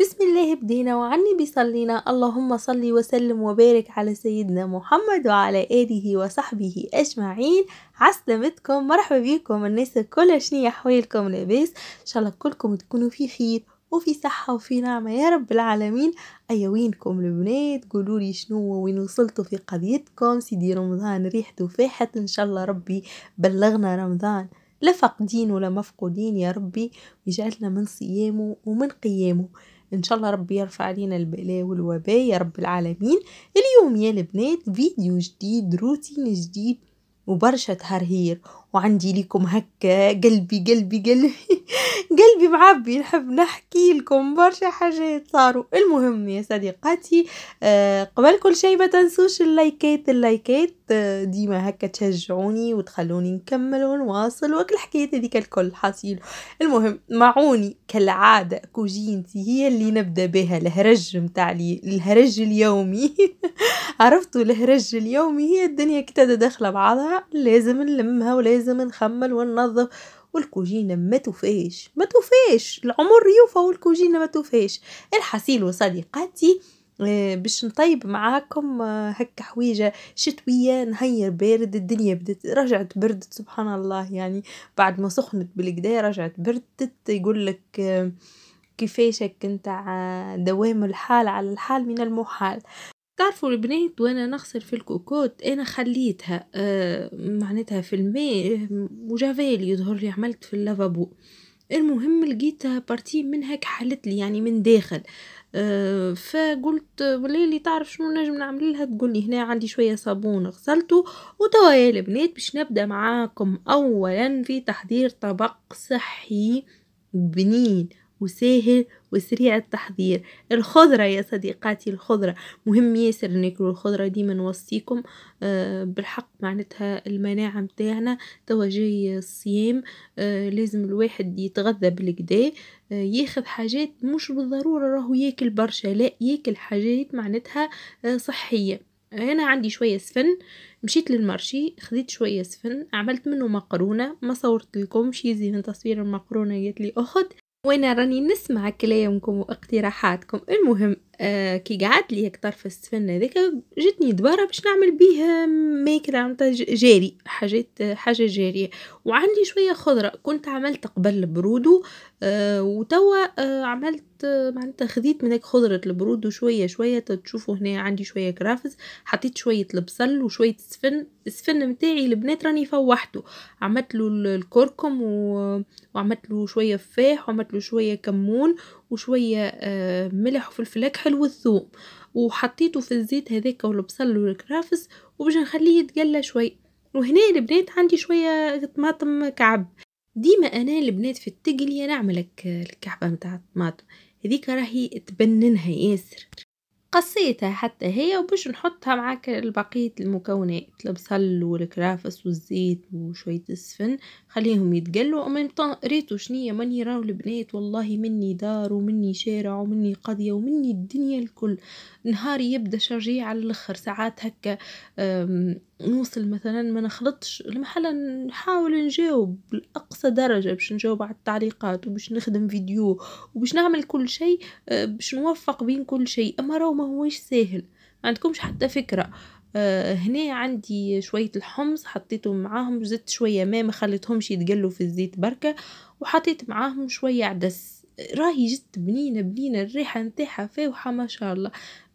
بسم الله بدينا وعني بيصلينا اللهم صل وسلم وبارك على سيدنا محمد وعلى آله وصحبه أجمعين عسلامتكم مرحبا بيكم الناس الكل شنيا حوالكم لاباس إن شاء الله كلكم تكونوا في خير وفي صحة وفي نعمة يا رب العالمين أي وينكم البنات قولولي شنو وين وصلتوا في قضيتكم سيدي رمضان ريحته فاحت إن شاء الله ربي بلغنا رمضان لا فاقدين ولا مفقودين يا ربي ويجعلنا من صيامه ومن قيامه ان شاء الله ربي يرفع علينا البلاء والوباء يا رب العالمين اليوم يا البنات فيديو جديد روتين جديد وبرشة تهرهير وعندي ليكم هكا قلبي قلبي قلبي قلبي معبي نحب نحكي لكم برشا حاجات صاروا المهم يا صديقاتي آه، قبل كل شيء ما تنسوش اللايكات اللايكات آه، ديما هكا تشجعوني وتخلوني نكمل ونواصل وكل الحكايات هذيك الكل حصيل المهم معوني كالعادة كوجينتي هي اللي نبدأ بها الهرج متاع الهرج اليومي عرفتوا الهرج اليومي هي الدنيا كتا داخلة بعضها لازم نلمها ولازم لازم نخمل وننظف والكوجينة ما توفاش ما توفاش العمر يوفى والكوجينة ما توفاش الحسيل وصديقاتي آه، باش نطيب معاكم آه، هكا حويجة شتوية نهير بارد الدنيا بدت رجعت بردت سبحان الله يعني بعد ما سخنت بالكدا رجعت بردت يقول لك آه، كيفاش هيك نتاع دوام الحال على الحال من المحال تعرفوا البنات وانا نخسر في الكوكوت انا خليتها آه معناتها في الماء وجافيل يظهر لي عملت في اللافابو المهم لقيت بارتي منها كحلت لي يعني من داخل آه فقلت وليلي تعرف شنو نجم نعمل لها تقول لي هنا عندي شويه صابون غسلته وتوا يا البنات باش نبدا معاكم اولا في تحضير طبق صحي بنين وساهل وسريع التحضير الخضرة يا صديقاتي الخضرة مهم ياسر ناكلو الخضرة ديما نوصيكم آه بالحق معناتها المناعة متاعنا توا جاي الصيام آه لازم الواحد يتغذى بالكدا آه ياخذ حاجات مش بالضرورة راهو ياكل برشا لا ياكل حاجات معناتها آه، صحية انا عندي شويه سفن مشيت للمرشي خديت شويه سفن عملت منه مقرونه ما صورت لكم شي زي من تصوير المقرونه قالت لي اخد وانا راني نسمع كلامكم واقتراحاتكم المهم آه، كي قعدت لي هيك طرف السفن هذاك جتني دبارة باش نعمل بيه ماكلة متاع جاري حاجات آه، حاجة جارية وعندي شوية خضرة كنت عملت قبل البرودو آه، وتوا عملت معناتها خذيت من هيك خضرة البرودو شوية شوية تشوفوا هنا عندي شوية كرافس حطيت شوية البصل وشوية سفن السفن متاعي البنات راني فوحته عملت له الكركم و... وعملت له شوية فاح وعملت له شوية كمون وشوية آه، ملح وفلفل أكحل والثوم وحطيته في الزيت هذاك والبصل والكرافس وباش نخليه يتقلى شوي وهنا البنات عندي شوية طماطم كعب ديما أنا البنات في التقلية نعمل الكعبة متاع الطماطم هذيك راهي تبننها ياسر قصيتها حتى هي وباش نحطها مع بقية المكونات البصل والكرافس والزيت وشوية السفن خليهم يتقلوا ومن ريتو شنية مني راو البنات والله مني دار ومني شارع ومني قضية ومني الدنيا الكل نهاري يبدا شجيع على الاخر ساعات هكا نوصل مثلا ما نخلطش المحل نحاول نجاوب لأقصى درجة باش نجاوب على التعليقات وباش نخدم فيديو وباش نعمل كل شيء آه، باش نوفق بين كل شيء أما راهو ما هوش ساهل ما عندكمش حتى فكرة آه، هنا عندي شوية الحمص حطيتهم معاهم زدت شوية ما ما خليتهمش يتقلوا في الزيت بركة وحطيت معاهم شوية عدس راهي جد بنينه بنينه الريحه نتاعها فاوحه ما شاء الله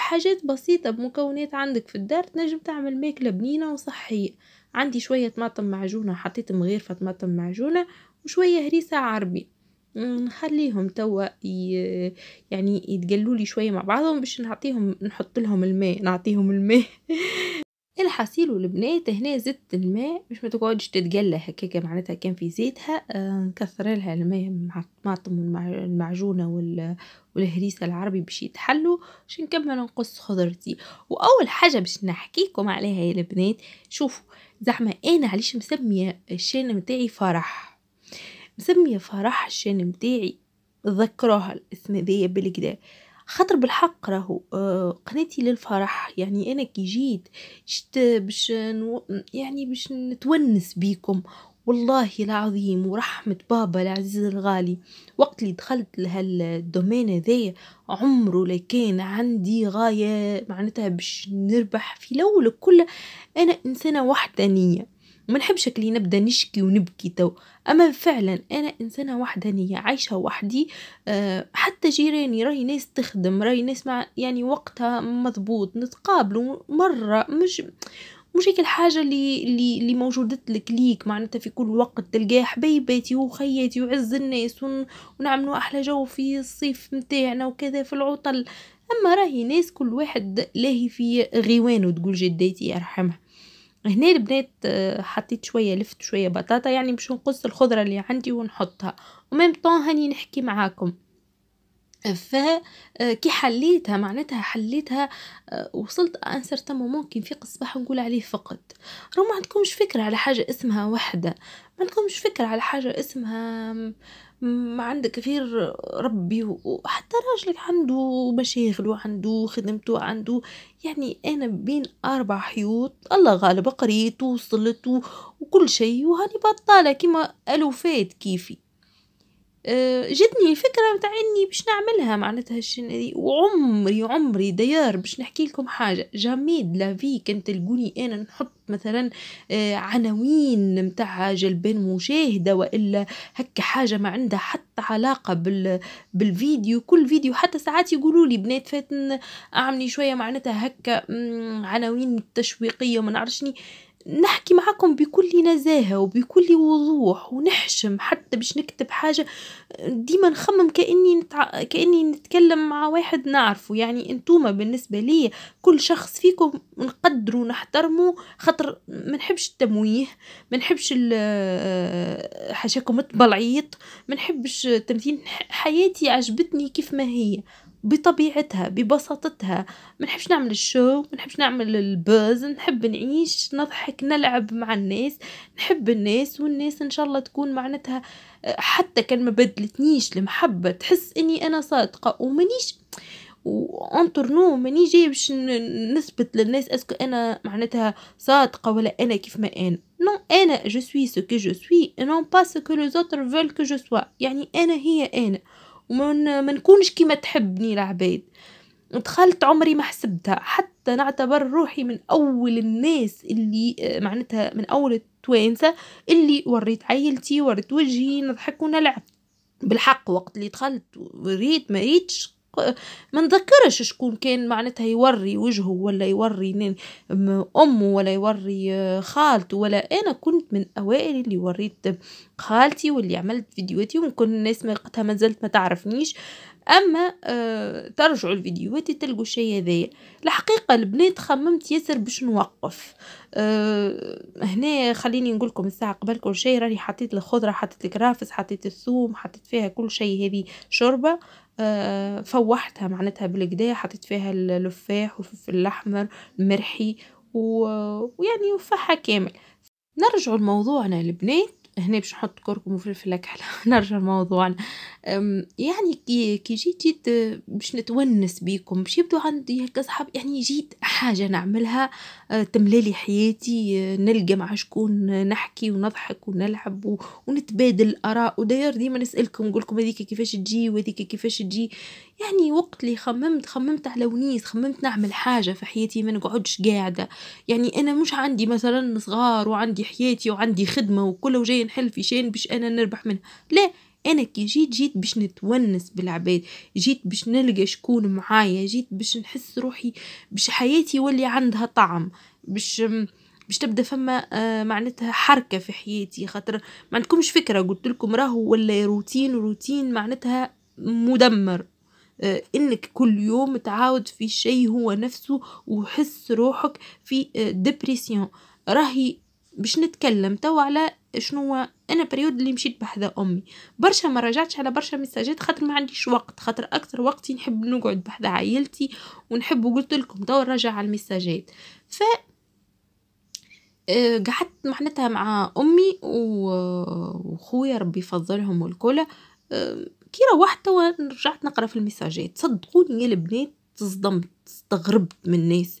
بحاجات بسيطة بمكونات عندك في الدار تنجم تعمل ماكلة بنينة وصحية عندي شوية طماطم معجونة حطيت مغيرفة طماطم معجونة وشوية هريسة عربي نخليهم توا يعني يتقلوا لي شويه مع بعضهم باش نعطيهم نحط لهم الماء نعطيهم الماء الحصيل والبنات هنا زدت الماء باش ما تقعدش تتجلى هكاك معناتها كان في زيتها آه، نكثر لها الماء مع الطماطم والمعجونه وال والهريسه العربي باش يتحلوا باش نكمل نقص خضرتي واول حاجه باش نحكيكم عليها يا البنات شوفوا زعما انا علاش مسميه الشان متاعي فرح مسميه فرح الشان متاعي ذكروها الاسم ذي بالكده خاطر بالحق راهو آه، قناتي للفرح يعني انا كي جيت جيت باش نو... يعني باش نتونس بيكم والله العظيم ورحمة بابا العزيز الغالي وقت اللي دخلت لهالدومين هذايا عمره لا كان عندي غاية معناتها باش نربح في الأول كل أنا إنسانة وحدانية وما نحبش اللي نبدا نشكي ونبكي تو اما فعلا انا انسانه وحدانيه عايشه وحدي آه، حتى جيراني راهي ناس تخدم راهي ناس مع يعني وقتها مضبوط نتقابلوا مره مش مش هيك الحاجة اللي اللي اللي موجودة لك ليك معناتها في كل وقت تلقاه حبيباتي وخياتي وعز الناس ونعملوا أحلى جو في الصيف متاعنا وكذا في العطل أما راهي ناس كل واحد لاهي في غيوانه تقول جداتي يرحمها هنا البنات آه، حطيت شوية لفت شوية بطاطا يعني باش نقص الخضرة اللي عندي ونحطها وميم طون هاني نحكي معاكم ف آه، كي حليتها معناتها حليتها آه، وصلت انسر تم ممكن في صباح نقول عليه فقد راه ما عندكمش فكره على حاجه اسمها وحده ما عندكمش فكره على حاجه اسمها ما عندك غير ربي وحتى راجلك عنده مشاغل وعنده خدمته وعنده يعني انا بين اربع حيوط الله غالب قريت وصلت وكل شيء وهاني بطاله كيما الوفات كيفي آه، جتني فكرة متاع اني باش نعملها معناتها هالشي وعمري عمري ديار باش نحكي لكم حاجة لا في كنت تلقوني انا نحط مثلا آه، عناوين متاع جلبان مشاهدة والا هكا حاجة ما عندها حتى علاقة بال بالفيديو كل فيديو حتى ساعات يقولوا لي بنات فاتن اعملي شوية معناتها هكا عناوين تشويقية وما نعرفش نحكي معاكم بكل نزاهة وبكل وضوح ونحشم حتى باش نكتب حاجة ديما نخمم كأني نتع... كأني نتكلم مع واحد نعرفه يعني انتوما بالنسبة لي كل شخص فيكم نقدره ونحترمه خاطر ما نحبش التمويه ما نحبش حاشاكم التبلعيط ما نحبش التمثيل حياتي عجبتني كيف ما هي بطبيعتها ببساطتها منحبش نعمل الشو منحبش نعمل البوز نحب نعيش نضحك نلعب مع الناس نحب الناس والناس ان شاء الله تكون معناتها حتى كان ما بدلتنيش المحبة تحس اني انا صادقة ومانيش وانتر نو ماني جاي باش نثبت للناس اسكو انا معناتها صادقة ولا انا كيف ما انا نو انا جو سوي سو كي جو سوي نو با سو كو لو زوتر فول كو جو سوا يعني انا هي انا وما نكونش كيما تحبني العباد دخلت عمري ما حسبتها حتى نعتبر روحي من اول الناس اللي آه، معناتها من اول التوانسه اللي وريت عيلتي وريت وجهي نضحك ونلعب بالحق وقت اللي دخلت وريت ما ريتش ما نذكرش شكون كان معناتها يوري وجهه ولا يوري امه ولا يوري آه، خالته ولا انا كنت من اوائل اللي وريت خالتي واللي عملت فيديوهاتي وممكن الناس وقتها ما زلت ما تعرفنيش اما آه ترجعوا الفيديوهات تلقوا الشيء هذايا الحقيقه البنات خممت ياسر باش نوقف أه هنا خليني نقول لكم الساعه قبل كل شيء راني حطيت الخضره حطيت الكرافس حطيت الثوم حطيت فيها كل شيء هذه شوربه أه فوحتها معناتها بالقدا حطيت فيها اللفاح وفلفل الاحمر المرحي و... ويعني وفحها كامل نرجع لموضوعنا البنات هنا باش نحط كركم وفلفل اكحل نرجع لموضوعنا يعني كي كي جيت جيت أه، باش نتونس بيكم باش يبدو عندي هكا صحاب يعني جيت حاجه نعملها أه، تملالي حياتي أه، نلقى مع شكون نحكي ونضحك ونلعب ونتبادل الاراء وداير ديما نسالكم نقول لكم هذيك كيفاش تجي وهذيك كيفاش تجي يعني وقت اللي خممت خممت على ونيس خممت نعمل حاجه في حياتي ما نقعدش قاعده يعني انا مش عندي مثلا صغار وعندي حياتي وعندي خدمه وكل وجاي نحل في شان باش انا نربح منها لا انا كي جيت جيت باش نتونس بالعباد جيت باش نلقى شكون معايا جيت باش نحس روحي باش حياتي يولي عندها طعم باش باش تبدا فما آه معناتها حركه في حياتي خاطر ما عندكمش فكره قلت لكم راهو ولا روتين روتين معناتها مدمر آه انك كل يوم تعاود في شيء هو نفسه وحس روحك في آه ديبريسيون راهي باش نتكلم توا على شنو انا بريود اللي مشيت بحذا امي برشا ما رجعتش على برشا ميساجات خاطر ما عنديش وقت خاطر اكثر وقتي نحب نقعد بحذا عائلتي ونحب وقلت لكم توا نرجع على الميساجات ف آه، قعدت معناتها مع امي وخويا ربي يفضلهم والكل آه، كي روحت توا رجعت نقرا في الميساجات صدقوني يا البنات تصدمت استغربت من الناس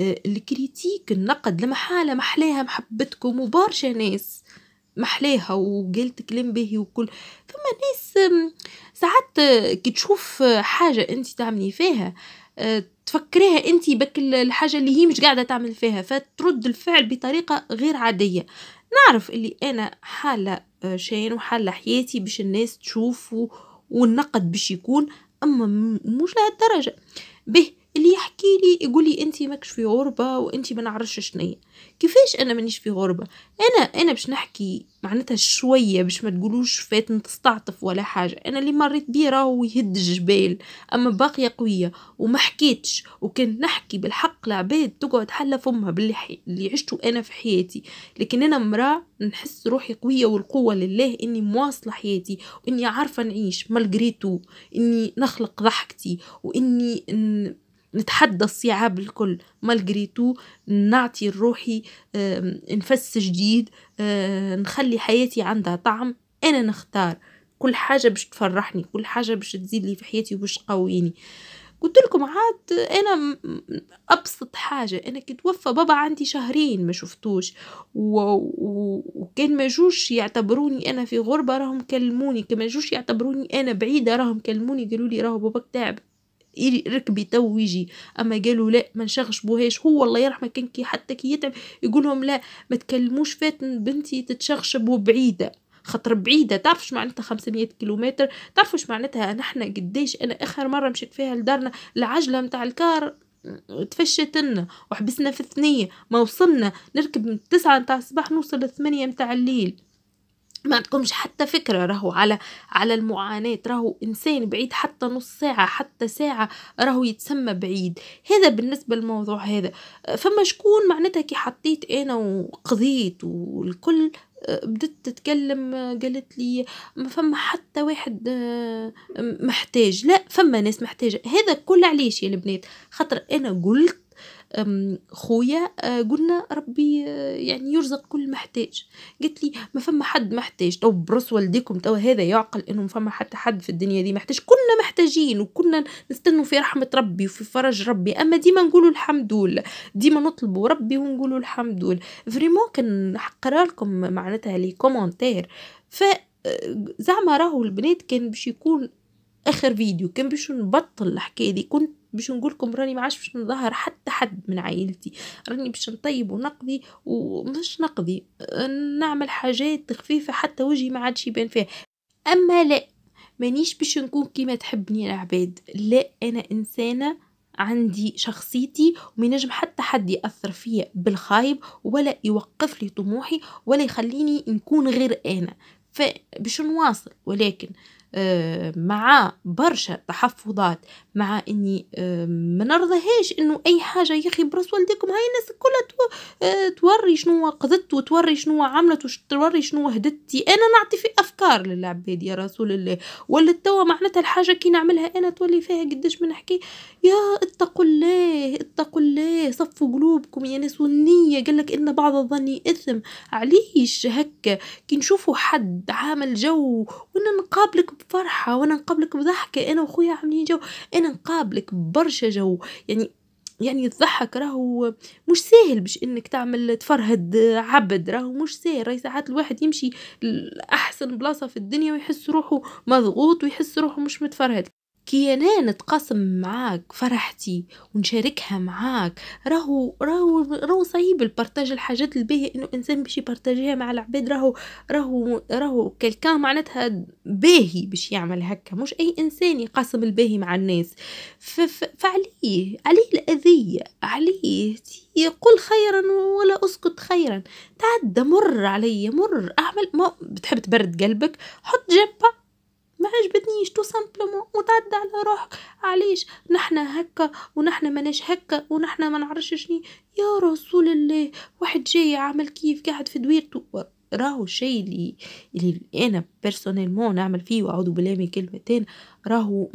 آه، الكريتيك النقد لمحالة محلاها محبتكم وبرشا ناس محلاها وقالت كلام باهي وكل ثم ناس ساعات آه، كي تشوف آه، حاجة انت تعملي فيها تفكريها انت بك الحاجة اللي هي مش قاعدة تعمل فيها فترد الفعل بطريقة غير عادية نعرف اللي انا حالة شين وحالة حياتي باش الناس تشوف والنقد باش يكون اما مش لهالدرجة به اللي يحكي لي يقول لي انت ماكش في غربه وانت ما نعرفش شنيا كيفاش انا مانيش في غربه انا انا باش نحكي معناتها شويه باش ما تقولوش فات تستعطف ولا حاجه انا اللي مريت بيه راهو يهد الجبال اما باقيه قويه وما حكيتش وكان نحكي بالحق لعباد تقعد حله فمها باللي حي... اللي عشته انا في حياتي لكن انا مراه نحس روحي قويه والقوه لله اني مواصله حياتي واني عارفه نعيش ملقريتو اني نخلق ضحكتي واني إن... نتحدى الصعاب الكل مالجريتو نعطي لروحي نفس جديد آه، نخلي حياتي عندها طعم انا نختار كل حاجه باش تفرحني كل حاجه باش تزيد لي في حياتي وباش تقويني قلت لكم عاد انا ابسط حاجه انا كي توفى بابا عندي شهرين ما شفتوش و... و... وكان ما جوش يعتبروني انا في غربه راهم كلموني كما جوش يعتبروني انا بعيده راهم كلموني قالوا لي راهو باباك تعب ركبي تو ويجي اما قالوا لا ما نشغشبوهاش هو الله يرحمه كان كي حتى كي يتعب يقولهم لا ما تكلموش فاتن بنتي تتشغشب وبعيده خاطر بعيدة تعرفش معناتها 500 كيلومتر تعرفش معناتها نحنا قديش أنا آخر مرة مشيت فيها لدارنا العجلة متاع الكار تفشتنا وحبسنا في الثنية ما وصلنا نركب من تسعة متاع الصباح نوصل الثمانية متاع الليل ما عندكمش حتى فكرة راهو على على المعاناة راهو إنسان بعيد حتى نص ساعة حتى ساعة راهو يتسمى بعيد هذا بالنسبة للموضوع هذا فما شكون معناتها كي حطيت أنا وقضيت والكل آه، بدت تتكلم آه، قالت لي ما فما حتى واحد آه، محتاج لا فما ناس محتاجة هذا كل علاش يا البنات خاطر أنا قلت خويا آه، قلنا ربي آه، يعني يرزق كل محتاج قلت لي ما فما حد محتاج تو برص والديكم تو هذا يعقل انه ما فما حتى حد في الدنيا دي محتاج كنا محتاجين وكنا نستنوا في رحمه ربي وفي فرج ربي اما ديما نقولوا الحمد لله ديما نطلبوا ربي ونقولوا الحمد لله فريمون كان حقرا لكم معناتها لي كومونتير ف آه، زعما راهو البنات كان باش يكون اخر فيديو كان باش نبطل الحكايه دي كنت باش نقولكم راني ما عادش باش نظهر حتى حد من عائلتي راني باش نطيب ونقضي ومش نقضي نعمل حاجات خفيفه حتى وجهي ما عادش يبان فيها اما لا مانيش باش نكون كيما تحبني العباد لا انا انسانه عندي شخصيتي وما ينجم حتى حد يأثر فيا بالخايب ولا يوقف لي طموحي ولا يخليني نكون غير أنا فباش نواصل ولكن آه، مع برشا تحفظات مع اني آه، ما نرضاهاش انه اي حاجه يا اخي براس والديكم هاي الناس كلها آه، توري شنو قضت وتوري شنو عملت وتوري شنو هدتي انا نعطي في افكار للعباد يا رسول الله ولا توا معناتها الحاجه كي نعملها انا تولي فيها قداش من نحكي يا اتقوا الله اتقوا الله صفوا قلوبكم يا ناس والنيه قال لك ان بعض الظن اثم علاش هكا كي نشوفوا حد عامل جو وانا نقابلك فرحة وأنا نقابلك بضحكة أنا وخويا عاملين جو أنا نقابلك برشا جو يعني يعني الضحك راهو مش ساهل باش انك تعمل تفرهد عبد راهو مش ساهل راهي ساعات الواحد يمشي لاحسن بلاصه في الدنيا ويحس روحه مضغوط ويحس روحه مش متفرهد كي انا نتقاسم معاك فرحتي ونشاركها معاك راهو راهو راهو صعيب البارتاج الحاجات الباهيه انه انسان باش يبارتاجيها مع العباد راهو راهو راهو كلكان معناتها باهي باش يعمل هكا مش اي انسان يقاسم الباهي مع الناس فعليه عليه الاذيه عليه قل خيرا ولا اسكت خيرا تعدى مر عليا مر اعمل ما بتحب تبرد قلبك حط جبه ما عجبتنيش تو سامبلومون وتعدى على روحك علاش نحنا هكا ونحنا ماناش هكا ونحنا ما نعرفش شني يا رسول الله واحد جاي عمل كيف قاعد في دويرته راهو الشيء اللي اللي انا بيرسونيلمون نعمل فيه واعوذ بالله من كلمتين راهو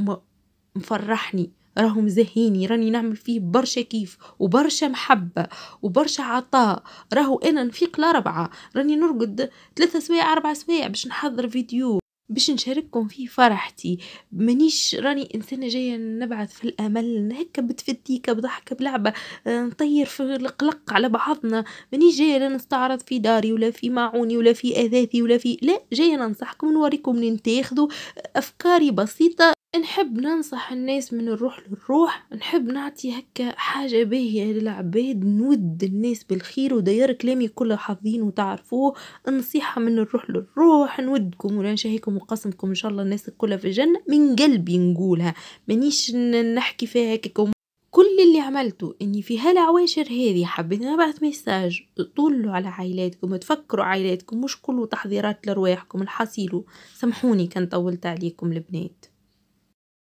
مفرحني راهو مزهيني راني نعمل فيه برشا كيف وبرشا محبة وبرشا عطاء راهو أنا نفيق لربعه راني نرقد ثلاثة سوايع أربعة سوايع باش نحضر فيديو باش نشارككم فيه فرحتي مانيش راني انسانه جايه نبعث في الامل هكا بتفديك بضحكه بلعبه آه، نطير في القلق على بعضنا مانيش جايه لا نستعرض في داري ولا في معوني ولا في اثاثي ولا في لا جايه ننصحكم نوريكم لين تاخذوا افكاري بسيطه نحب ننصح الناس من الروح للروح نحب نعطي هكا حاجة باهية للعباد نود الناس بالخير وداير كلامي كله حظين وتعرفوه النصيحة من الروح للروح نودكم ونشهيكم وقسمكم إن شاء الله الناس كلها في الجنة من قلبي نقولها مانيش نحكي فيها هكاكم كل اللي عملته اني في هالعواشر هذه حبيت نبعث ميساج طولوا على عائلاتكم تفكروا عائلاتكم مش كله تحضيرات لرواحكم الحصيلو سامحوني كان طولت عليكم البنات